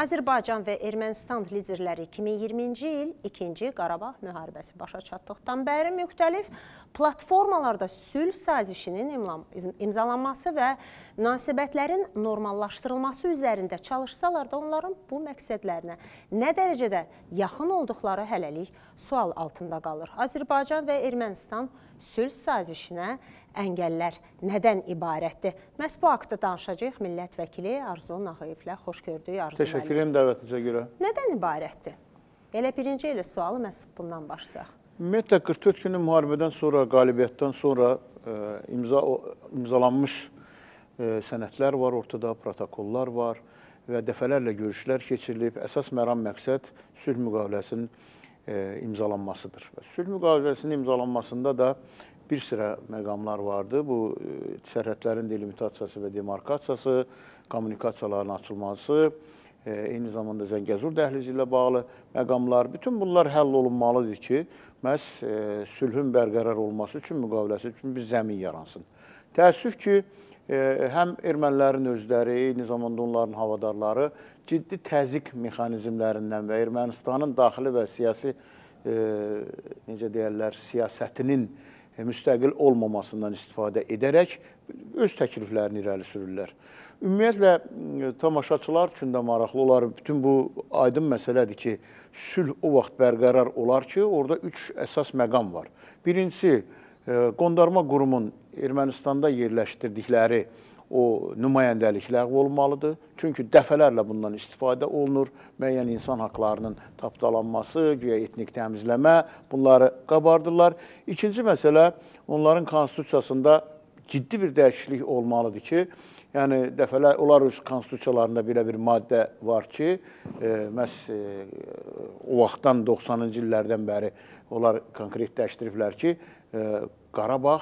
Azərbaycan və Ermənistan liderləri 2020-ci il 2-ci Qarabağ müharibəsi başa çatdıqdan bəri müxtəlif platformalarda sülh sazişinin imzalanması və münasibətlərin normallaşdırılması üzərində çalışsalar da onların bu məqsədlərinə nə dərəcədə yaxın olduqları hələlik sual altında qalır. Azərbaycan və Ermənistan sülh sazişinə əngəllər nədən ibarətdir? Məhz bu haqda danışacağıq millət vəkili Arzu Nahiyevlə. Xoş gördük Arzu müəllim. Təşəkkür edirəm dəvətinizə görə. Nədən ibarətdir? Elə birinci elə sualı məhz bundan başlayaq. Ümumiyyətlə 44 günlük müharibədən sonra, qalibiyyətdən sonra ə, e, imza imzalanmış ə, e, sənədlər var, ortada protokollar var və dəfələrlə görüşlər keçirilib. Əsas məram məqsəd sülh müqaviləsinin ə, e, imzalanmasıdır. Sülh müqaviləsinin imzalanmasında da ə, bir sıra məqamlar vardı. Bu e, sərhədlərin delimitasiyası və demarkasiyası, kommunikasiyaların açılması, e, eyni zamanda Zəngəzur dəhlizi ilə bağlı məqamlar, bütün bunlar həll olunmalıdır ki, məhz e, sülhün bərqərar olması üçün, müqaviləsi üçün bir zəmin yaransın. Təəssüf ki, həm ermənilərin özləri, eyni zamanda onların havadarları ciddi təzik mexanizmlərindən və Ermənistanın daxili və siyasi, necə deyərlər, siyasətinin E, müstəqil olmamasından istifadə edərək öz təkliflərini irəli sürürlər. Ümumiyyətlə, e, tamaşaçılar üçün də maraqlı olar. Bütün bu aydın məsələdir ki, sülh o vaxt bərqərar olar ki, orada üç əsas məqam var. Birincisi, e, qondarma qurumun Ermənistanda yerləşdirdikləri o nümayəndəlik ləğv olunmalıdır. Çünki dəfələrlə bundan istifadə olunur. Müəyyən insan haqlarının tapdalanması, güya etnik təmizləmə bunları qabardırlar. İkinci məsələ onların konstitusiyasında ciddi bir dəyişiklik olmalıdır ki, yəni dəfələr onlar öz konstitusiyalarında belə bir maddə var ki, e, məs e, o vaxtdan 90-cı illərdən bəri onlar konkretləşdiriblər ki, e, Qarabağ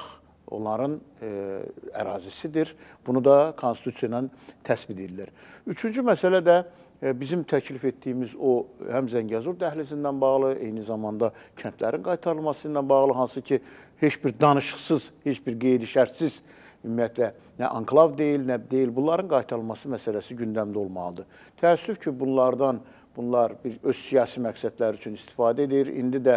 onların e, ərazisidir. Bunu da konstitusiya ilə təsbit edirlər. Üçüncü məsələ də e, bizim təklif etdiyimiz o həm Zəngəzur dəhlizindən bağlı, eyni zamanda kəndlərin qaytarılması ilə bağlı, hansı ki, heç bir danışıqsız, heç bir qeyri-şərtsiz ümumiyyətlə nə anklav deyil, nə deyil, bunların qaytarılması məsələsi gündəmdə olmalıdır. Təəssüf ki, bunlardan bunlar bir öz siyasi məqsədləri üçün istifadə edir. İndi də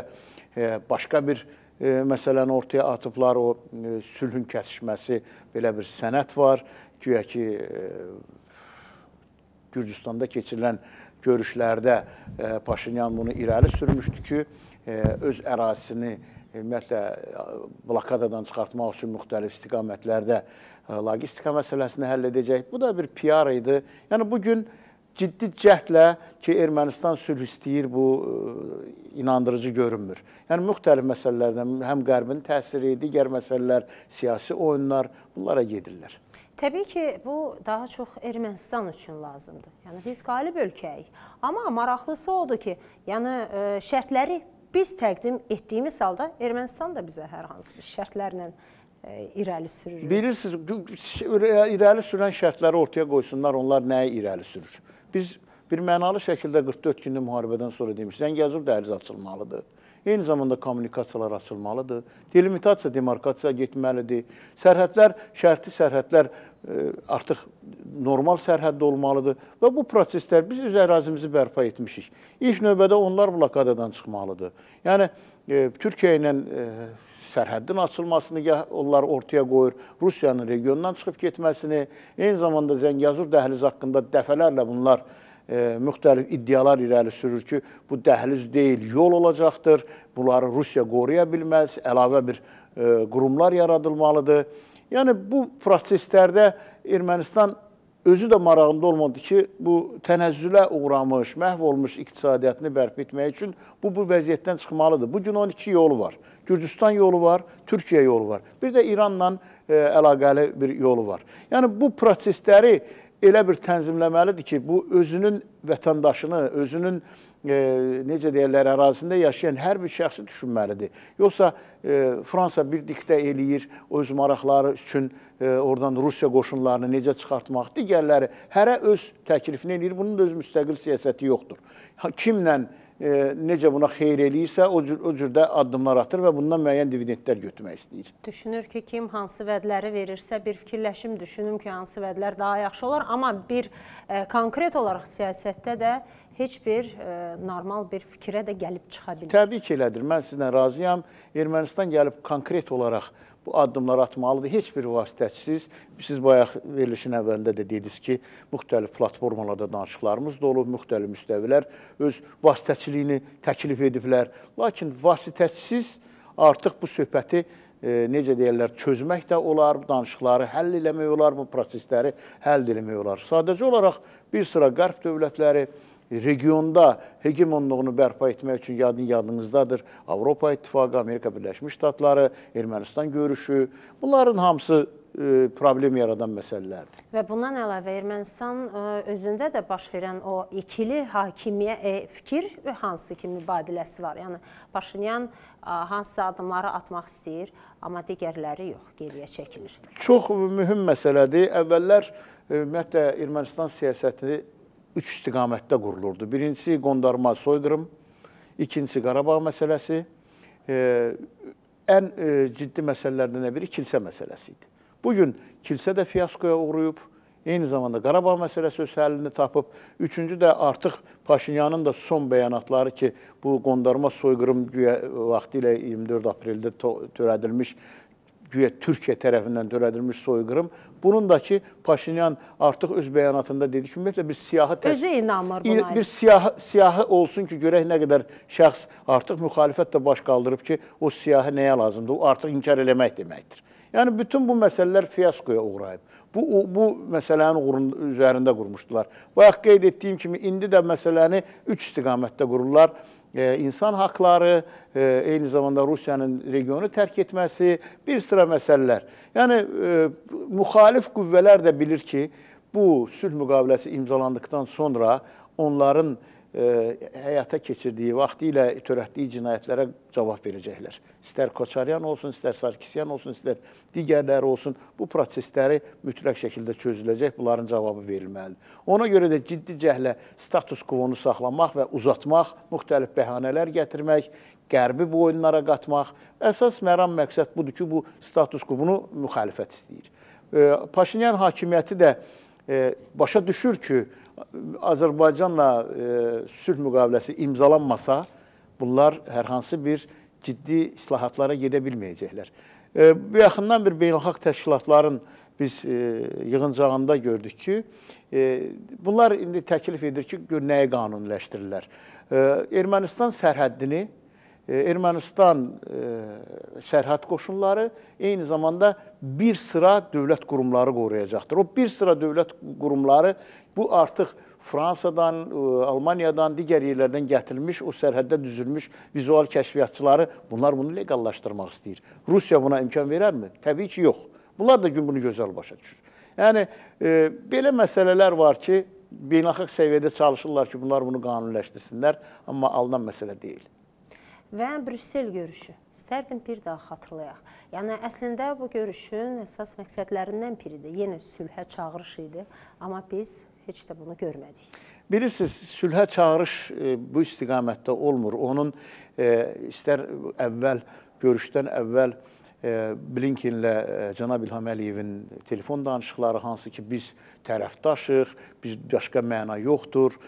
e, başqa bir e, məsələni ortaya atıblar, o e, sülhün kəsişməsi belə bir sənət var. Güya ki, e, Gürcüstanda keçirilən görüşlərdə e, Paşinyan bunu irəli sürmüşdü ki, öz ərazisini ümumiyyətlə blokadadan çıxartmaq üçün müxtəlif istiqamətlərdə logistika məsələsini həll edəcək. Bu da bir PR idi. Yəni bu gün ciddi cəhdlə ki, Ermənistan sülh istəyir, bu e, inandırıcı görünmür. Yəni müxtəlif məsələlərdən həm Qərbin təsiri, digər məsələlər, siyasi oyunlar bunlara gedirlər. Təbii ki, bu daha çox Ermənistan üçün lazımdır. Yəni biz qalib ölkəyik. Amma maraqlısı odur ki, yəni e, şərtləri biz təqdim etdiyimiz halda Ermənistan da bizə hər hansı bir şərtlərlə E, irəli sürürüz. Bilirsiniz, irəli sürən şərtləri ortaya qoysunlar, onlar nəyi irəli sürür? Biz bir mənalı şəkildə 44 günlük müharibədən sonra demiş, Zəngəzur dəhlizi açılmalıdır. Eyni zamanda kommunikasiyalar açılmalıdır. Delimitasiya, demarkasiya getməlidir. Sərhədlər, şərti sərhədlər e, artıq normal sərhəddə olmalıdır və bu proseslər biz öz ərazimizi bərpa etmişik. İlk növbədə onlar blokadadan çıxmalıdır. Yəni e, Türkiyə ilə sərhəddin açılmasını onlar ortaya qoyur, Rusiyanın regiondan çıxıb getməsini, eyni zamanda Zəngəzur dəhliz haqqında dəfələrlə bunlar e, müxtəlif iddialar irəli sürür ki, bu dəhliz deyil, yol olacaqdır, bunları Rusiya qoruya bilməz, əlavə bir e, qurumlar yaradılmalıdır. Yəni, bu proseslərdə Ermənistan özü də marağında olmadı ki, bu tənəzzülə uğramış, məhv olmuş iqtisadiyyatını bərpa etmək üçün bu bu vəziyyətdən çıxmalıdır. Bu gün 12 yolu var. Gürcüstan yolu var, Türkiyə yolu var. Bir də İranla e, əlaqəli bir yolu var. Yəni bu prosesləri elə bir tənzimləməlidir ki, bu özünün vətəndaşını, özünün e, e, necə deyirlər, ərazisində yaşayan hər bir şəxsi düşünməlidir. Yoxsa e, Fransa bir diktə eləyir öz maraqları üçün e, oradan Rusiya qoşunlarını necə çıxartmaq, digərləri hərə öz təklifini eləyir. Bunun da öz müstəqil siyasəti yoxdur. Kimlə e, necə buna xeyir eləyirsə, o cür, o cür də addımlar atır və bundan müəyyən dividendlər götürmək istəyir. Düşünür ki, kim hansı vədləri verirsə, bir fikirləşim düşünüm ki, hansı vədlər daha yaxşı olar, amma bir e, konkret olaraq siyasətdə də heç bir ə, e, normal bir fikrə də gəlib çıxa bilmir. Təbii ki, elədir. Mən sizlə razıyam. Ermənistan gəlib konkret olaraq bu addımları atmalıdır. Heç bir vasitəçisiz, siz bayaq verilişin əvvəlində də dediniz ki, müxtəlif platformalarda danışıqlarımız da olub, müxtəlif müstəvilər öz vasitəçiliyini təklif ediblər. Lakin vasitəçisiz artıq bu söhbəti e, necə deyirlər, çözmək də olar, danışıqları həll eləmək olar, bu prosesləri həll eləmək olar. Sadəcə olaraq bir sıra qərb dövlətləri, regionda hegemonluğunu bərpa etmək üçün yadın yadınızdadır. Avropa İttifaqı, Amerika Birləşmiş Ştatları, Ermənistan görüşü, bunların hamısı e, problem yaradan məsələlərdir. Və bundan əlavə Ermənistan e, özündə də baş verən o ikili hakimiyə e, fikir və hansı ki mübadiləsi var. Yəni Paşinyan hansısa addımları atmaq istəyir, amma digərləri yox, geriyə çəkilir. Çox mühüm məsələdir. Əvvəllər ümumiyyətlə Ermənistan siyasəti üç istiqamətdə qurulurdu. Birincisi qondarma soyqırım, ikincisi Qarabağ məsələsi, ən e, ciddi məsələlərdən biri kilsə məsələsi idi. Bugün kilsə də fiyaskoya uğrayıb, eyni zamanda Qarabağ məsələsi öz həllini tapıb, üçüncü də artıq Paşinyanın da son bəyanatları ki, bu qondarma soyqırım vaxtı ilə 24 apreldə törədilmiş güya Türkiyə tərəfindən törədilmiş soyqırım. Bunun da ki Paşinyan artıq öz bəyanatında dedi ki, ümumiyyətlə bir siyahı özü inanmır buna. Bir siyahı siyahı olsun ki, görək nə qədər şəxs artıq müxalifət də baş qaldırıb ki, o siyahı nəyə lazımdır? O artıq inkar eləmək deməkdir. Yəni bütün bu məsələlər fiaskoya uğrayıb. Bu bu məsələnin uğrun, üzərində qurmuşdular. Bayaq qeyd etdiyim kimi indi də məsələni 3 istiqamətdə qururlar. E, insan haqları, e, eyni zamanda Rusiyanın regionu tərk etməsi, bir sıra məsələlər. Yəni, e, müxalif qüvvələr də bilir ki, bu sülh müqaviləsi imzalandıqdan sonra onların E, həyata keçirdiyi, vaxtı ilə törətdiyi cinayətlərə cavab verəcəklər. İstər Koçaryan olsun, istər Sarkisyan olsun, istər digərləri olsun, bu prosesləri mütləq şəkildə çözüləcək, bunların cavabı verilməlidir. Ona görə də ciddi cəhlə status quo-nu saxlamaq və uzatmaq, müxtəlif bəhanələr gətirmək, qərbi bu oyunlara qatmaq, əsas məram məqsəd budur ki, bu status quo-nu müxalifət istəyir. E, Paşinyan hakimiyyəti də E, başa düşür ki, Azərbaycanla e, sülh müqaviləsi imzalanmasa, bunlar hər hansı bir ciddi islahatlara gedə bilməyəcəklər. E, bu yaxından bir beynəlxalq təşkilatların biz yığıncağında gördük ki, bunlar indi təklif edir ki, gör nəyi qanuniləşdirirlər. Ermənistan sərhəddini Ermənistan e, sərhəd qoşunları eyni zamanda bir sıra dövlət qurumları qoruyacaqdır. O bir sıra dövlət qurumları bu artıq Fransadan, e, Almaniyadan, digər yerlərdən gətirilmiş, o sərhəddə düzülmüş vizual kəşfiyyatçıları bunlar bunu leqallaşdırmaq istəyir. Rusiya buna imkan verərmi? Təbii ki, yox. Bunlar da gün bunu gözəl başa düşür. Yəni, e, belə məsələlər var ki, beynəlxalq səviyyədə çalışırlar ki, bunlar bunu qanunləşdirsinlər, amma alınan məsələ deyil və Brüssel görüşü. İstərdim bir daha xatırlayaq. Yəni əslində bu görüşün əsas məqsədlərindən biridir. Yenə sülhə çağırış idi, amma biz heç də bunu görmədik. Bilirsiniz, sülhə çağırış e, bu istiqamətdə olmur. Onun e, istər əvvəl görüşdən əvvəl e, Blinkenlə cənab İlham Əliyevin telefon danışıqları hansı ki, biz tərəfdaşıq, biz başqa məna yoxdur.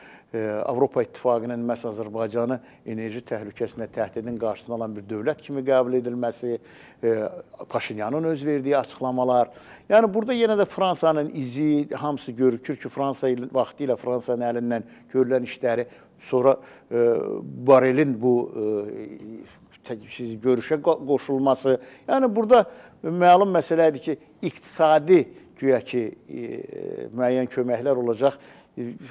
Avropa İttifaqının məhz Azərbaycanı enerji təhlükəsinə təhdidin qarşısını alan bir dövlət kimi qəbul edilməsi, e, Paşinyanın öz verdiyi açıqlamalar. Yəni burada yenə də Fransanın izi, hamısı görükür ki, Fransa vaxtı ilə Fransanın əlindən görülən işləri sonra e, Barelin bu e, görüşə qoşulması. Yəni burada məlum məsələ idi ki, iqtisadi güya ki müəyyən köməklər olacaq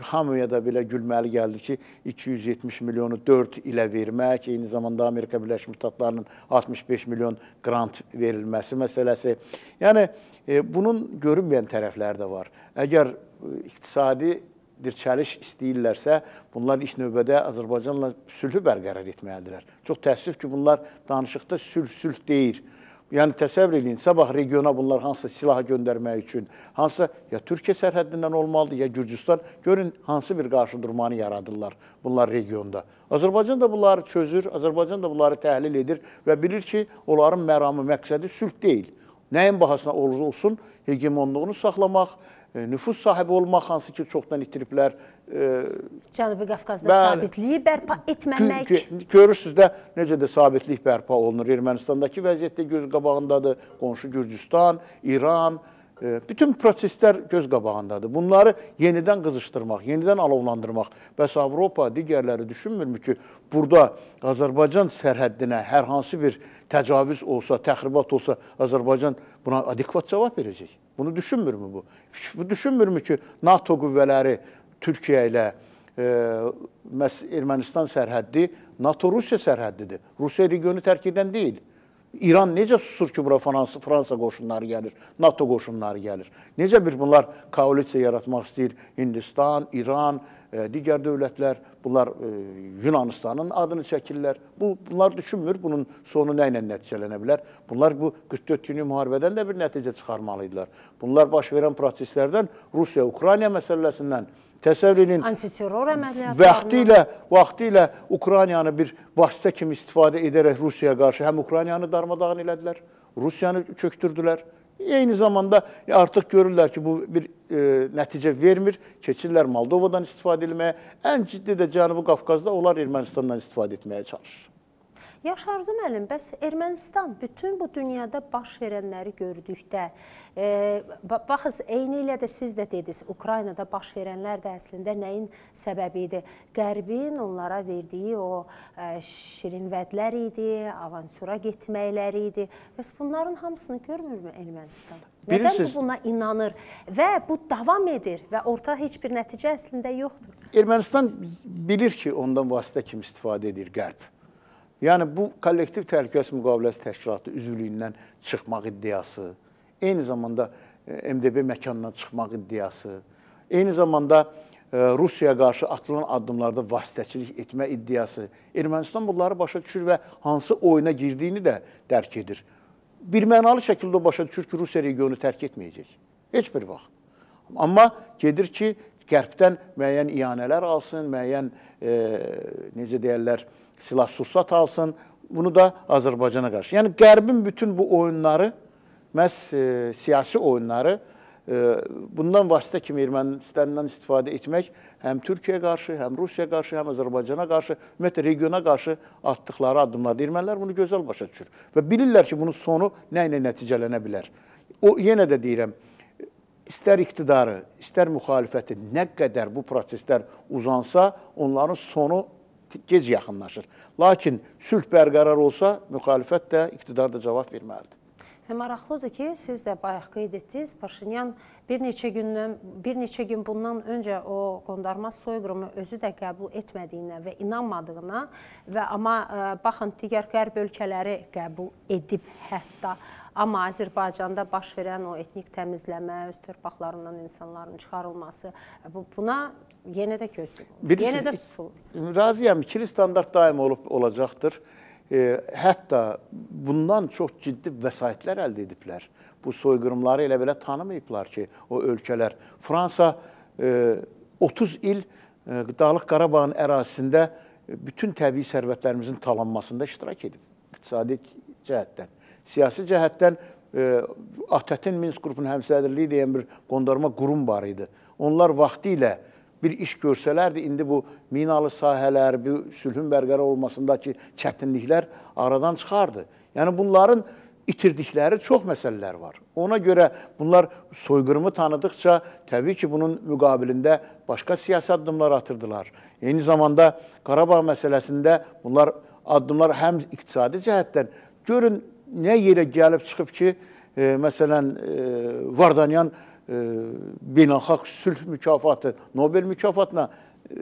hamıya da belə gülməli gəldi ki, 270 milyonu 4 ilə vermək, eyni zamanda Amerika Birləşmiş Ştatlarının 65 milyon qrant verilməsi məsələsi. Yəni, e, bunun görünməyən tərəfləri də var. Əgər e, iqtisadi dirçəliş istəyirlərsə, bunlar ilk növbədə Azərbaycanla sülhü bərqərar etməlidirlər. Çox təəssüf ki, bunlar danışıqda sülh-sülh deyir. Yəni təsəvvür eləyin, sabah regiona bunlar hansısa silah göndərmək üçün, hansısa ya Türkiyə sərhəddindən olmalıdır, ya Gürcüstan, görün hansı bir qarşıdurmanı yaradırlar bunlar regionda. Azərbaycan da bunları çözür, Azərbaycan da bunları təhlil edir və bilir ki, onların məramı məqsədi sülh deyil. Nəyin bahasına olursa olsun, hegemonluğunu saxlamaq, E, nüfus sahibi olmaq, hansı ki, çoxdan itiriblər. E, Cənubi Qafqazda bəli, sabitliyi bərpa etməmək. Görürsünüz də, necə də sabitlik bərpa olunur. Ermənistandakı vəziyyətdə göz qabağındadır, qonşu Gürcüstan, İran, e, bütün proseslər göz qabağındadır. Bunları yenidən qızışdırmaq, yenidən alovlandırmaq. Bəs Avropa digərləri düşünmürmü ki, burada Azərbaycan sərhəddinə hər hansı bir təcavüz olsa, təxribat olsa, Azərbaycan buna adekvat cavab verəcək? Bunu düşünmürmü bu? Bu düşünmürmü ki, NATO qüvvələri Türkiyə ilə e, məhz Ermənistan sərhəddi NATO-Rusiya sərhəddidir. Rusiya regionu tərk edən deyil. İran necə susur ki, bura Fransa, Fransa qoşunları gəlir, NATO qoşunları gəlir? Necə bir bunlar koalisiya yaratmaq istəyir? Hindistan, İran, e, digər dövlətlər, bunlar e, Yunanistanın adını çəkirlər. Bu, bunlar düşünmür, bunun sonu nə ilə nəticələnə bilər? Bunlar bu 44 günlük müharibədən də bir nəticə çıxarmalı idilər. Bunlar baş verən proseslərdən Rusiya-Ukrayna məsələsindən, Təsəvvür edin. Antiterror əməliyyatları. Vaxtilə, vaxtilə Ukraynanı bir vasitə kimi istifadə edərək Rusiyaya qarşı həm Ukraynanı darmadağın elədilər, Rusiyanı çökdürdülər. Eyni zamanda artıq görürlər ki, bu bir e, nəticə vermir. Keçirlər Moldovadan istifadə etməyə. Ən ciddi də Cənubi Qafqazda onlar Ermənistandan istifadə etməyə çalışır. Yaş Arzu müəllim, bəs Ermənistan bütün bu dünyada baş verənləri gördükdə, e, baxız, eyni ilə də siz də dediniz, Ukraynada baş verənlər də əslində nəyin səbəbi idi? Qərbin onlara verdiyi o e, şirin vədlər idi, avantura getməkləri idi. Bəs bunların hamısını görmürmü Ermənistan? Nədən Bilirsiniz, buna inanır və bu davam edir və orta heç bir nəticə əslində yoxdur? Ermənistan bilir ki, ondan vasitə kimi istifadə edir Qərb. Yəni bu kollektiv təhlükəsizlik müqaviləsi təşkilatı üzvlüyündən çıxmaq iddiası, eyni zamanda e, MDB məkanından çıxmaq iddiası, eyni zamanda e, Rusiyaya qarşı atılan addımlarda vasitəçilik etmə iddiası. Ermənistan bunları başa düşür və hansı oyuna girdiyini də dərk edir. Birmənalı şəkildə başa düşür ki, Rusiya regionu tərk etməyəcək. Heç bir vaxt. Amma gedir ki, qərbdən müəyyən iyanələr alsın, müəyyən e, necə deyirlər, e, silah-sursat alsın. Bunu da Azərbaycana qarşı. Yəni Qərbin bütün bu oyunları, məhz e, siyasi oyunları e, bundan vasitə kimi Ermənistandan istifadə etmək həm Türkiyəyə qarşı, həm Rusiyaya qarşı, həm Azərbaycana qarşı, ümumiyyətlə regiona qarşı atdıqları addımlardır. Ermənilər bunu gözəl başa düşür və bilirlər ki, bunun sonu nə ilə nəticələnə bilər. O yenə də deyirəm, istər iktidarı, istər müxalifəti nə qədər bu proseslər uzansa, onların sonu gec yaxınlaşır. Lakin sülh bərqərar olsa, müxalifət də, iqtidar da cavab verməlidir. Və maraqlıdır ki, siz də bayaq qeyd etdiniz, Paşinyan bir neçə gündən bir neçə gün bundan öncə o qondarma soyqırımı özü də qəbul etmədiyinə və inanmadığına və amma ə, e, baxın digər qərb ölkələri qəbul edib hətta Amma Azərbaycanda baş verən o etnik təmizləmə, öz torpaqlarından insanların çıxarılması bu buna yenə də gözüm. Yenə də susulur. Razıyam, ikili standart daim olub olacaqdır. E, hətta bundan çox ciddi vəsaitlər əldə ediblər. Bu soyqırımları elə belə tanımayıblar ki, o ölkələr. Fransa e, 30 il e, Dağlıq Qarabağın ərazisində e, bütün təbii sərvətlərimizin talanmasında iştirak edib. İqtisadi cəhətdən, siyasi cəhətdən e, ATƏT-in Minsk qrupunun həmsədrliyi deyən bir qondarma qurum var idi. Onlar vaxtı ilə bir iş görsələrdi, indi bu minalı sahələr, bu sülhün bərqərar olmasındakı çətinliklər aradan çıxardı. Yəni bunların itirdikləri çox məsələlər var. Ona görə bunlar soyqırımı tanıdıqca təbii ki, bunun müqabilində başqa siyasi addımlar atırdılar. Eyni zamanda Qarabağ məsələsində bunlar addımlar həm iqtisadi cəhətdən Görün, nə yerə gəlib çıxıb ki, e, məsələn, e, Vardanyan e, beynəlxalq sülh mükafatı, Nobel mükafatına e,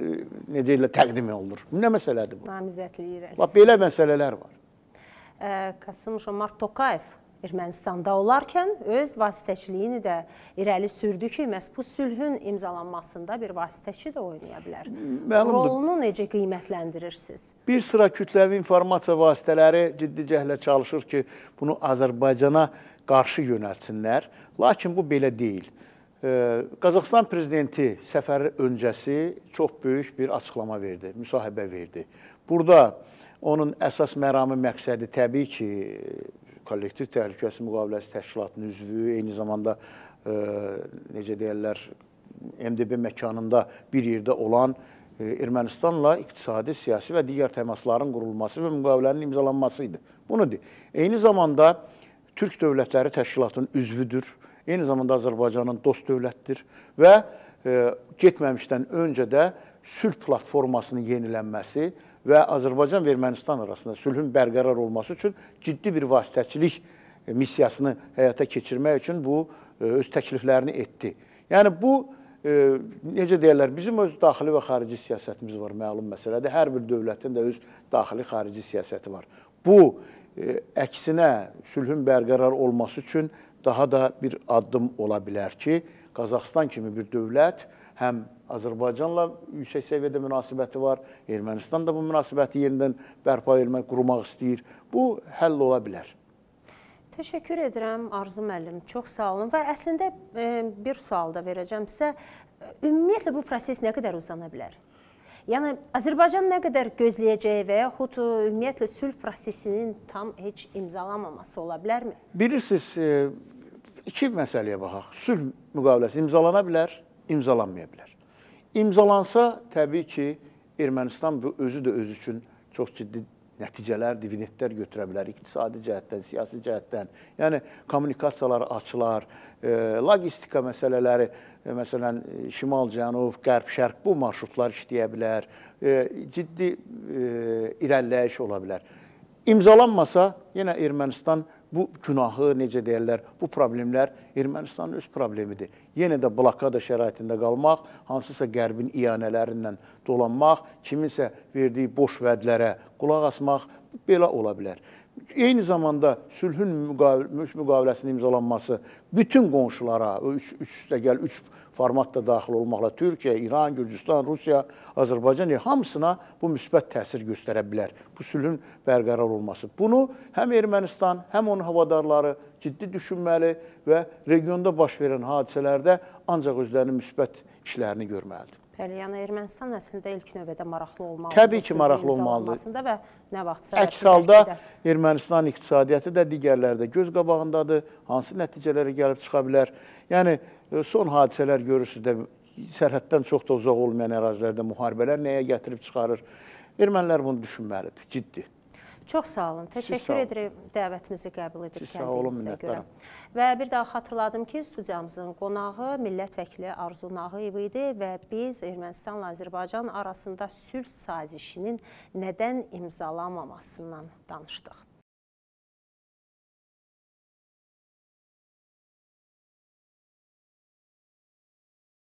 nə deyirlər, təqdim olunur. Nə məsələdir bu? Namizədliyir. Bax, belə məsələlər var. Ə, e, Qasım Jomart Tokayev Ermənistanda olarkən öz vasitəçiliyini də irəli sürdü ki, məhz bu sülhün imzalanmasında bir vasitəçi də oynaya bilər. Məlumdur. Rolunu necə qiymətləndirirsiniz? Bir sıra kütləvi informasiya vasitələri ciddi cəhlə çalışır ki, bunu Azərbaycana qarşı yönəltsinlər. Lakin bu belə deyil. Qazaxıstan prezidenti səfəri öncəsi çox böyük bir açıqlama verdi, müsahibə verdi. Burada onun əsas məramı məqsədi təbii ki, kollektiv təhlükəsizlik müqaviləsi təşkilatının üzvü, eyni zamanda e, necə deyirlər, MDB məkanında bir yerdə olan e, Ermənistanla iqtisadi, siyasi və digər təmasların qurulması və müqavilənin imzalanması idi. Bunu deyir. Eyni zamanda Türk Dövlətləri Təşkilatının üzvüdür. Eyni zamanda Azərbaycanın dost dövlətdir və E, getməmişdən öncə də sülh platformasının yenilənməsi və Azərbaycan və Ermənistan arasında sülhün bərqərar olması üçün ciddi bir vasitəçilik e, missiyasını həyata keçirmək üçün bu e, öz təkliflərini etdi. Yəni bu necə deyirlər, bizim öz daxili və xarici siyasətimiz var, məlum məsələdir. Hər bir dövlətin də öz daxili xarici siyasəti var. Bu əksinə sülhün bərqərar olması üçün daha da bir addım ola bilər ki, Qazaxıstan kimi bir dövlət həm Azərbaycanla yüksək səviyyədə münasibəti var, Ermənistan da bu münasibəti yenidən bərpa etmək, qurmaq istəyir. Bu həll ola bilər. Təşəkkür edirəm Arzu müəllim. Çox sağ olun və əslində e, bir sual da verəcəm sizə. Ümumiyyətlə bu proses nə qədər uzana bilər? Yəni Azərbaycan nə qədər gözləyəcəyi və yaxud e, ümumiyyətlə sülh prosesinin tam heç imzalamaması ola bilərmi? Bilirsiniz, e, iki məsələyə baxaq. Sülh müqaviləsi imzalana bilər, imzalanmaya bilər. İmzalansa, təbii ki, Ermənistan bu özü də özü üçün çox ciddi nəticələr, dividendlər götürə bilər iqtisadi cəhətdən, siyasi cəhətdən. Yəni kommunikasiyalar açılar, e, logistika məsələləri, e, məsələn, şimal-cənub, qərb-şərq bu marşrutlar işləyə bilər. E, ciddi irəliləyiş ola bilər. İmzalanmasa yenə Ermənistan bu günahı, necə deyirlər, bu problemlər Ermənistanın öz problemidir. Yenə də blokada şəraitində qalmaq, hansısa qərbin iyanələrindən dolanmaq, kiminsə verdiyi boş vədlərə qulaq asmaq belə ola bilər. Eyni zamanda sülhün müqaviləsinin imzalanması bütün qonşulara, üç, üç üstə gəl, üç format da daxil olmaqla Türkiyə, İran, Gürcüstan, Rusiya, Azərbaycan e, hamısına bu müsbət təsir göstərə bilər. Bu sülhün bərqərar olması. Bunu həm Ermənistan, həm onun havadarları ciddi düşünməli və regionda baş verən hadisələrdə ancaq özlərinin müsbət işlərini görməlidir. Bəli, yəni Ermənistan əslində ilk növbədə maraqlı olmalıdır. Təbii ki, maraqlı olmalıdır. Və Nə vaxtsa. Əks halda Ermənistan iqtisadiyyatı da digərləri də göz qabağındadır. Hansı nəticələrə gəlib çıxa bilər? Yəni e, son hadisələr görürsüz də sərhəddən çox da uzaq olmayan ərazilərdə müharibələr nəyə gətirib çıxarır? Ermənilər bunu düşünməlidir, ciddi. Çox sağ olun. Təşəkkür sağ edirəm dəvətimizi qəbul edib Siz kəndinizə görə. Və bir daha xatırladım ki, studiyamızın qonağı millət vəkili Arzu Nağıyev idi və biz Ermənistanla Azərbaycan arasında sülh sazişinin nədən imzalamamasından danışdıq.